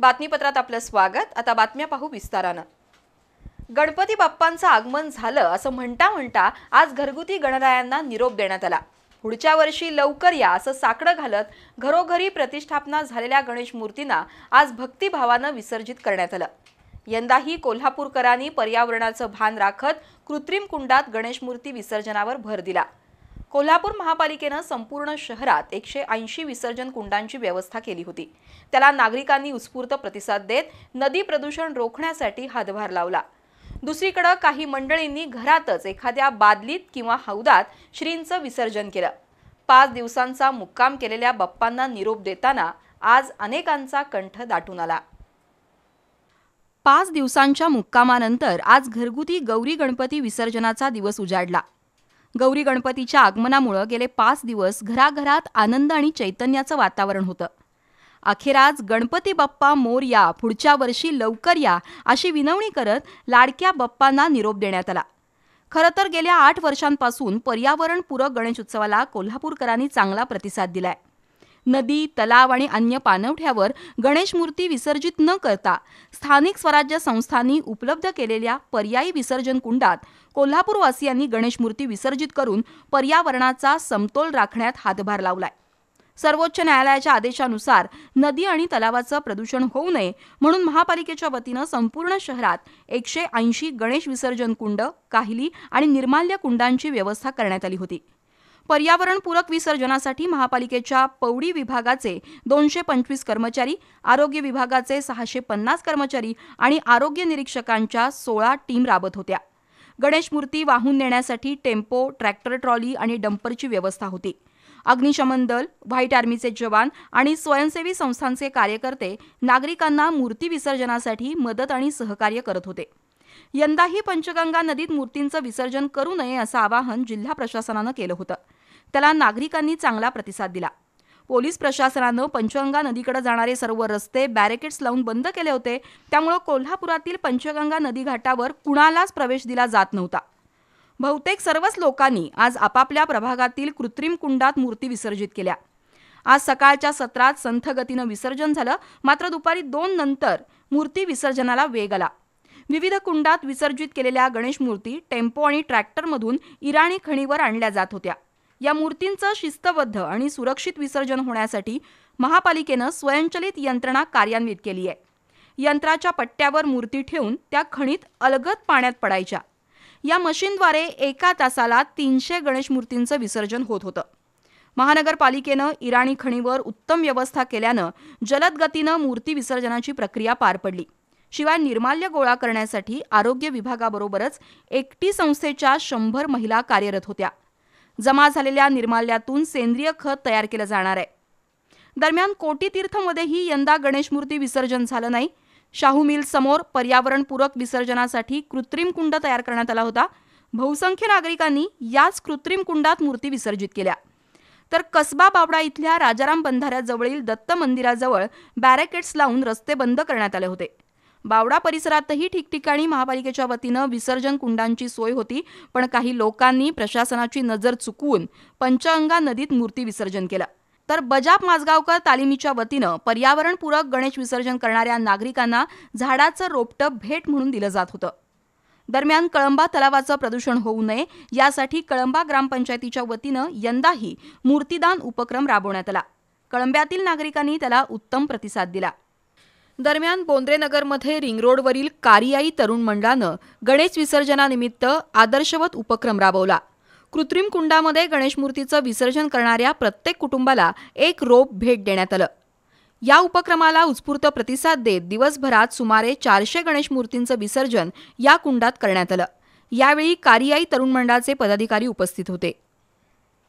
बातमीपत्रात आपलं स्वागत आता बातम्या पाहू विस्तारानं गणपती बाप्पांचं आगमन झालं असं म्हणता म्हणता आज घरगुती गणरायांना निरोप देण्यात आला पुढच्या वर्षी लवकर या असं साकडं घालत घरोघरी प्रतिष्ठापना झालेल्या गणेश मूर्तींना आज भक्तिभावानं विसर्जित करण्यात आलं यंदाही कोल्हापूरकरांनी पर्यावरणाचं भान राखत कृत्रिम कुंडात गणेश मूर्ती विसर्जनावर भर दिला कोल्हापूर महापालिकेनं संपूर्ण शहरात एकशे ऐंशी विसर्जन कुंडांची व्यवस्था केली होती त्याला नागरिकांनी उत्स्फूर्त प्रतिसाद देत नदी प्रदूषण रोखण्यासाठी हातभार लावला दुसरीकडं काही मंडळींनी घरातच एखाद्या बादलीत किंवा हौदात श्रींचं विसर्जन केलं पाच दिवसांचा मुक्काम केलेल्या बाप्पांना निरोप देताना आज अनेकांचा कंठ दाटून आला पाच दिवसांच्या मुक्कामानंतर आज घरगुती गौरी गणपती विसर्जनाचा दिवस उजाडला गौरी गणपतीच्या आगमनामुळं गेले पाच दिवस घराघरात आनंद आणि चैतन्याचं वातावरण होतं अखेर आज गणपती बाप्पा मोरया पुढच्या वर्षी लवकर या अशी विनवणी करत लाडक्या बाप्पांना निरोप देण्यात आला खरं तर गेल्या आठ वर्षांपासून पर्यावरणपूरक गणेश उत्सवाला कोल्हापूरकरांनी चांगला प्रतिसाद दिलाय नदी तलाव आणि अन्य पानवठ्यावर गणेश मूर्ती विसर्जित न करता स्थानिक स्वराज्य संस्थांनी उपलब्ध केलेल्या पर्यायी विसर्जन कुंडात कोल्हापूरवासियांनी गणेशमूर्ती विसर्जित करून पर्यावरणाचा समतोल राखण्यात हातभार लावलाय सर्वोच्च न्यायालयाच्या आदेशानुसार नदी आणि तलावाचं प्रदूषण होऊ नये म्हणून महापालिकेच्या वतीनं संपूर्ण शहरात एकशे ऐंशी गणेश विसर्जन कुंड काहिली आणि निर्माल्य कुंडांची व्यवस्था करण्यात आली होती पर्यावरणपूरक विसर्जनासाठी महापालिकेच्या पवडी विभागाचे दोनशे पंचवीस कर्मचारी आरोग्य विभागाचे सहाशे पन्नास कर्मचारी आणि आरोग्य निरीक्षकांच्या सोळा टीम राबत होत्या गणेश मूर्ती वाहून नेण्यासाठी टेम्पो ट्रॅक्टर ट्रॉली आणि डंपरची व्यवस्था होती अग्निशमन दल व्हाईट आर्मीचे जवान आणि स्वयंसेवी संस्थांचे कार्यकर्ते नागरिकांना मूर्ती विसर्जनासाठी मदत आणि सहकार्य करत होते यंदाही पंचगंगा नदीत मूर्तींचं विसर्जन करू नये असं आवाहन जिल्हा प्रशासनानं केलं होतं त्याला नागरिकांनी चांगला प्रतिसाद दिला पोलीस प्रशासनानं पंचगंगा नदीकडे जाणारे सर्व रस्ते बॅरिकेड्स लावून बंद केले होते त्यामुळे कोल्हापुरातील पंचगंगा नदी घाटावर कुणालाच प्रवेश दिला जात नव्हता बहुतेक सर्वच लोकांनी आज आपापल्या प्रभागातील कृत्रिम कुंडात मूर्ती विसर्जित केल्या आज सकाळच्या सत्रात संथगतीनं विसर्जन झालं मात्र दुपारी दोन नंतर मूर्ती विसर्जनाला वेग आला विविध कुंडात विसर्जित केलेल्या गणेश मूर्ती टेम्पो आणि ट्रॅक्टरमधून इराणी खणीवर आणल्या जात होत्या या मूर्तींचं शिस्तबद्ध आणि सुरक्षित विसर्जन होण्यासाठी महापालिकेनं स्वयंचलित यंत्रणा कार्यान्वित केली आहे यंत्राच्या पट्ट्यावर मूर्ती ठेवून त्या खणीत अलगद पाण्यात पडायच्या या मशीनद्वारे एका तासाला तीनशे गणेश मूर्तींचं विसर्जन होत होतं महानगरपालिकेनं इराणी खणीवर उत्तम व्यवस्था केल्यानं जलद गतीनं मूर्ती विसर्जनाची प्रक्रिया पार पडली शिवाय निर्माल्य गोळा करण्यासाठी आरोग्य विभागाबरोबरच एकटी संस्थेच्या शंभर महिला कार्यरत होत्या जमा झालेल्या निर्माल्यातून सेंद्रिय खत तयार केलं जाणार आहे दरम्यान कोटी तीर्थमध्येही यंदा गणेशमूर्ती विसर्जन झालं नाही शाहू मिल समोर पर्यावरणपूरक विसर्जनासाठी कृत्रिम कुंड तयार करण्यात आला होता बहुसंख्य नागरिकांनी याच कृत्रिम कुंडात मूर्ती विसर्जित केल्या तर कसबा बाबडा इथल्या राजाराम बंधाऱ्याजवळील दत्त मंदिराजवळ बॅरेकेट्स लावून रस्ते बंद करण्यात आले होते बावडा परिसरातही ठिकठिकाणी महापालिकेच्या वतीनं विसर्जन कुंडांची सोय होती पण काही लोकांनी प्रशासनाची नजर चुकवून पंचगंगा नदीत मूर्ती विसर्जन केलं तर बजाप माजगावकर तालिमीच्या वतीनं पर्यावरणपूरक गणेश विसर्जन करणाऱ्या नागरिकांना झाडाचं रोपटं भेट म्हणून दिलं जात होतं दरम्यान कळंबा तलावाचं प्रदूषण होऊ नये यासाठी कळंबा ग्रामपंचायतीच्या वतीनं यंदाही मूर्तीदान उपक्रम राबवण्यात आला कळंब्यातील नागरिकांनी त्याला उत्तम प्रतिसाद दिला दरम्यान बोंद्रेनगरमध्ये रिंगरोडवरील कारियाई तरुण मंडळानं गणेश विसर्जनानिमित्त आदर्शवत उपक्रम राबवला कृत्रिम कुंडामध्ये गणेशमूर्तीचं विसर्जन करणाऱ्या प्रत्येक कुटुंबाला एक रोप भेट देण्यात आलं या उपक्रमाला उत्स्फूर्त प्रतिसाद देत दिवसभरात सुमारे चारशे गणेशमूर्तींचं विसर्जन या कुंडात करण्यात आलं यावेळी कारियाई तरुण मंडळाचे पदाधिकारी उपस्थित होते